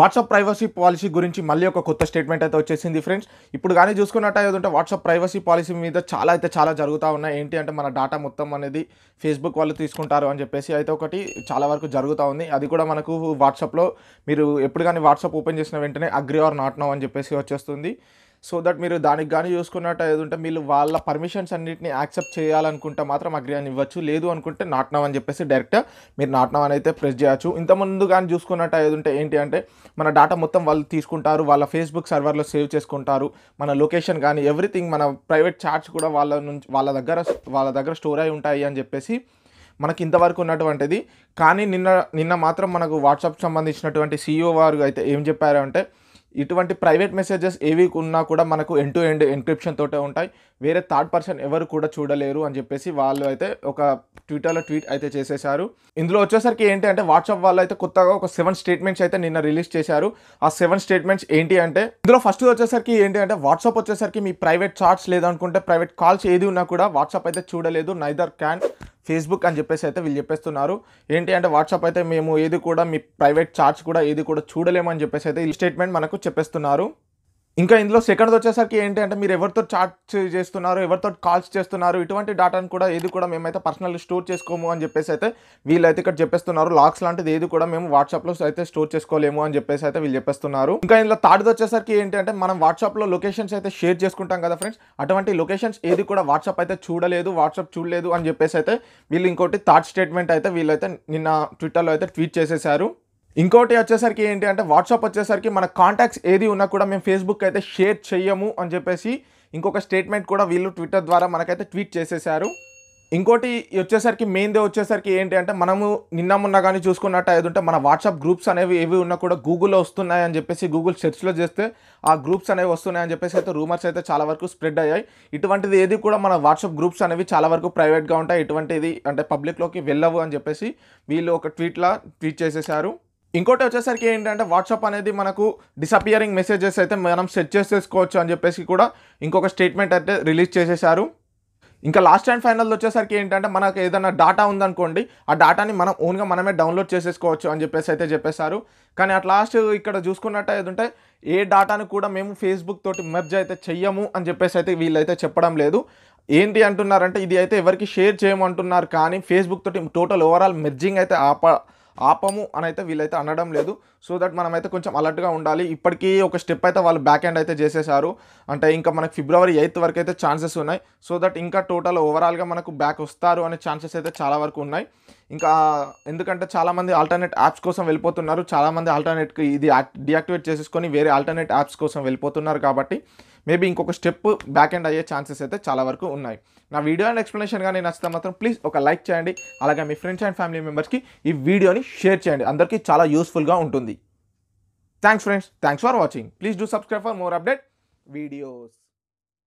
WhatsApp privacy policy గురించి మళ్ళీ ఒక కొత్త స్టేట్మెంట్ అయితే వచ్చేసింది ఫ్రెండ్స్ ఇప్పుడు కానీ చూసుకున్నట్టు ఏదంటే వాట్సాప్ ప్రైవసీ పాలసీ మీద చాలా అయితే చాలా జరుగుతూ ఉన్నాయి ఏంటి అంటే మన డేటా మొత్తం అనేది ఫేస్బుక్ వాళ్ళు తీసుకుంటారు అని చెప్పేసి అయితే ఒకటి చాలా వరకు జరుగుతూ ఉంది అది కూడా మనకు వాట్సాప్లో మీరు ఎప్పుడు కానీ వాట్సాప్ ఓపెన్ చేసిన వెంటనే అగ్రి ఆర్ నాట్ నో అని చెప్పేసి వచ్చేస్తుంది సో దట్ మీరు దానికి కానీ చూసుకున్నట్టు ఏదంటే మీరు వాళ్ళ పర్మిషన్స్ అన్నింటిని యాక్సెప్ట్ చేయాలనుకుంటే మాత్రం అగ్రి ఇవ్వచ్చు లేదు అనుకుంటే నాట్ అని చెప్పేసి డైరెక్ట్ మీరు నాట్ అని అయితే ప్రెస్ చేయొచ్చు ఇంతకుముందు కానీ చూసుకున్నట్టు ఏదంటే ఏంటి అంటే మన డాటా మొత్తం వాళ్ళు తీసుకుంటారు వాళ్ళ ఫేస్బుక్ సర్వర్లో సేవ్ చేసుకుంటారు మన లొకేషన్ కానీ ఎవ్రీథింగ్ మన ప్రైవేట్ చార్ట్స్ కూడా వాళ్ళ నుంచి వాళ్ళ దగ్గర వాళ్ళ దగ్గర స్టోర్ అయి ఉంటాయి అని చెప్పేసి మనకి ఇంతవరకు ఉన్నటువంటిది కానీ నిన్న నిన్న మాత్రం మనకు వాట్సాప్ సంబంధించినటువంటి సీఈఓ వారు అయితే ఏం చెప్పారు అంటే ఇటువంటి ప్రైవేట్ మెసేజెస్ ఏవి ఉన్నా కూడా మనకు ఎన్ టు ఎండ్ ఎన్క్రిప్షన్ తోటే ఉంటాయి వేరే థర్డ్ పర్సన్ ఎవరు కూడా చూడలేరు అని చెప్పేసి వాళ్ళు అయితే ఒక ట్విట్టర్లో ట్వీట్ అయితే చేసేసారు ఇందులో వచ్చేసరికి ఏంటి అంటే వాట్సాప్ వాళ్ళు అయితే కొత్తగా ఒక సెవెన్ స్టేట్మెంట్స్ అయితే నిన్న రిలీజ్ చేశారు ఆ సెవెన్ స్టేట్మెంట్స్ ఏంటి అంటే ఇందులో ఫస్ట్ వచ్చేసరికి ఏంటి అంటే వాట్సాప్ వచ్చేసరికి మీ ప్రైవేట్ చాట్స్ లేదనుకుంటే ప్రైవేట్ కాల్స్ ఏది ఉన్నా కూడా వాట్సాప్ అయితే చూడలేదు నైదర్ క్యాన్ ఫేస్బుక్ అని చెప్పేసి అయితే వీళ్ళు చెప్పేస్తున్నారు ఏంటి అంటే వాట్సాప్ అయితే మేము ఏది కూడా మీ ప్రైవేట్ చార్జ్ కూడా ఏది కూడా చూడలేమని చెప్పేసి అయితే ఈ స్టేట్మెంట్ మనకు చెప్పేస్తున్నారు ఇంకా ఇందులో సెకండ్ వచ్చేసరికి ఏంటి అంటే మీరు ఎవరితో చార్ట్ చేస్తున్నారు ఎవరితో కాల్స్ చేస్తున్నారు ఇటువంటి డేటాను కూడా ఏది కూడా మేమైతే పర్సనల్ స్టోర్ చేసుకోము అని చెప్పేసి అయితే వీళ్ళైతే ఇక్కడ చెప్పేస్తున్నారు లాక్స్ లాంటిది ఏది కూడా మేము వాట్సాప్లో అయితే స్టోర్ చేసుకోలేము అని చెప్పేసి అయితే వీళ్ళు చెప్పేస్తున్నారు ఇంకా ఇందులో థర్డ్ వచ్చేసరికి ఏంటి అంటే మనం వాట్సాప్లో లొకేషన్స్ అయితే షేర్ చేసుకుంటాం కదా ఫ్రెండ్స్ అటువంటి లొకేషన్స్ ఏది కూడా వాట్సాప్ అయితే చూడలేదు వాట్సాప్ చూడలేదు అని చెప్పేసి అయితే వీళ్ళు ఇంకోటి థర్డ్ స్టేట్మెంట్ అయితే వీళ్ళైతే నిన్న ట్విట్టర్లో అయితే ట్వీట్ చేసేసారు ఇంకోటి వచ్చేసరికి ఏంటి అంటే వాట్సాప్ వచ్చేసరికి మన కాంటాక్ట్స్ ఏది ఉన్నా కూడా మేము ఫేస్బుక్ అయితే షేర్ చేయము అని చెప్పేసి ఇంకొక స్టేట్మెంట్ కూడా వీళ్ళు ట్విట్టర్ ద్వారా మనకైతే ట్వీట్ చేసేసారు ఇంకోటి వచ్చేసరికి మెయిన్దే వచ్చేసరికి ఏంటి అంటే మనము నిన్న మొన్న కానీ చూసుకున్నట్టు ఏదంటే మన వాట్సాప్ గ్రూప్స్ అనేవి ఏవి ఉన్నా కూడా గూగుల్లో వస్తున్నాయి అని చెప్పేసి గూగుల్ సెర్చ్లో చేస్తే ఆ గ్రూప్స్ అనేవి వస్తున్నాయని చెప్పేసి అయితే రూమర్స్ అయితే చాలా వరకు స్ప్రెడ్ అయ్యాయి ఇటువంటిది ఏది కూడా మన వాట్సాప్ గ్రూప్స్ అనేవి చాలా వరకు ప్రైవేట్గా ఉంటాయి ఇటువంటిది అంటే పబ్లిక్లోకి వెళ్ళవు అని చెప్పేసి వీళ్ళు ఒక ట్వీట్లా ట్వీట్ చేసేసారు ఇంకోటి వచ్చేసరికి ఏంటంటే వాట్సాప్ అనేది మనకు డిసపియరింగ్ మెసేజెస్ అయితే మనం సెట్ చేసేసుకోవచ్చు అని చెప్పేసి కూడా ఇంకొక స్టేట్మెంట్ అయితే రిలీజ్ చేసేసారు ఇంకా లాస్ట్ అండ్ ఫైనల్ వచ్చేసరికి ఏంటంటే మనకు ఏదైనా డాటా ఉందనుకోండి ఆ డాటాని మనం ఓన్గా మనమే డౌన్లోడ్ చేసేసుకోవచ్చు అని చెప్పేసి అయితే చెప్పేశారు కానీ అట్ లాస్ట్ ఇక్కడ చూసుకున్నట్టు ఏదంటే ఏ డాటాను కూడా మేము ఫేస్బుక్ తోటి మెర్జ్ అయితే చెయ్యము అని చెప్పేసి అయితే వీళ్ళైతే చెప్పడం లేదు ఏంటి అంటున్నారంటే ఇది అయితే ఎవరికి షేర్ చేయమంటున్నారు కానీ ఫేస్బుక్ తోటి టోటల్ ఓవరాల్ మెర్జింగ్ అయితే ఆప ఆపము అని అయితే వీళ్ళైతే అనడం లేదు సో దట్ మనమైతే కొంచెం అలర్ట్గా ఉండాలి ఇప్పటికీ ఒక స్టెప్ అయితే వాళ్ళు బ్యాక్ హ్యాండ్ అయితే చేసేసారు అంటే ఇంకా మనకు ఫిబ్రవరి ఎయిత్ వరకు అయితే ఛాన్సెస్ ఉన్నాయి సో దట్ ఇంకా టోటల్ ఓవరాల్గా మనకు బ్యాక్ వస్తారు అనే ఛాన్సెస్ అయితే చాలా వరకు ఉన్నాయి ఇంకా ఎందుకంటే చాలామంది ఆల్టర్నేట్ యాప్స్ కోసం వెళ్ళిపోతున్నారు చాలామంది ఆల్టర్నేట్కి ఇది డియాక్టివేట్ చేసేసుకొని వేరే ఆల్టర్నేట్ యాప్స్ కోసం వెళ్ళిపోతున్నారు కాబట్టి మేబీ ఇంకొక స్టెప్ బ్యాక్ ఎండ్ అయ్యే ఛాన్సెస్ అయితే చాలా వరకు ఉన్నాయి నా వీడియో అండ్ ఎక్స్ప్లెనేషన్ కానీ నచ్చితే మాత్రం ప్లీజ్ ఒక లైక్ చేయండి అలాగే మీ ఫ్రెండ్స్ అండ్ ఫ్యామిలీ మెంబర్స్కి ఈ వీడియోని షేర్ చేయండి అందరికీ చాలా యూస్ఫుల్గా ఉంటుంది thanks friends thanks for watching please do subscribe for more update videos